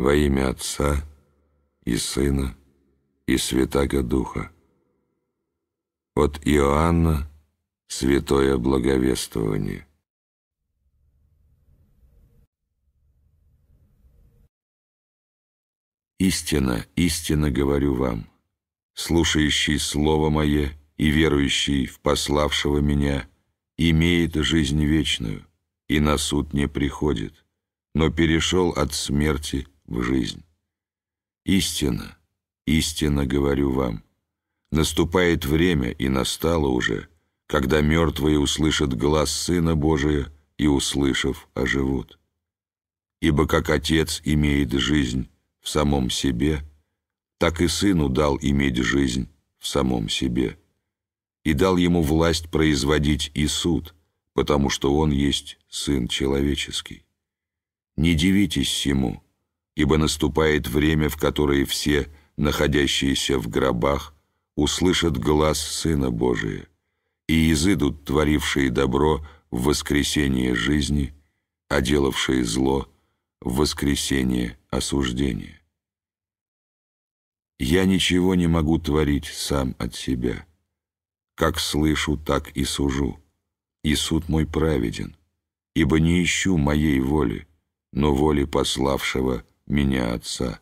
во имя Отца и Сына и Святаго Духа. От Иоанна Святое Благовествование. Истина, истинно говорю вам, слушающий Слово Мое и верующий в пославшего Меня, имеет жизнь вечную, и на суд не приходит, но перешел от смерти в жизнь. Истина, истина говорю вам, наступает время и настало уже, когда мертвые услышат глаз Сына Божия и, услышав, оживут. Ибо как Отец имеет жизнь в самом себе, так и Сыну дал иметь жизнь в самом себе. И дал ему власть производить и суд, потому что он есть Сын Человеческий. Не дивитесь всему, ибо наступает время, в которое все, находящиеся в гробах, услышат глаз Сына Божия, и изыдут творившие добро в воскресение жизни, а делавшие зло в воскресение осуждения. Я ничего не могу творить сам от себя. Как слышу, так и сужу. И суд мой праведен, ибо не ищу моей воли, но воли пославшего меня отца.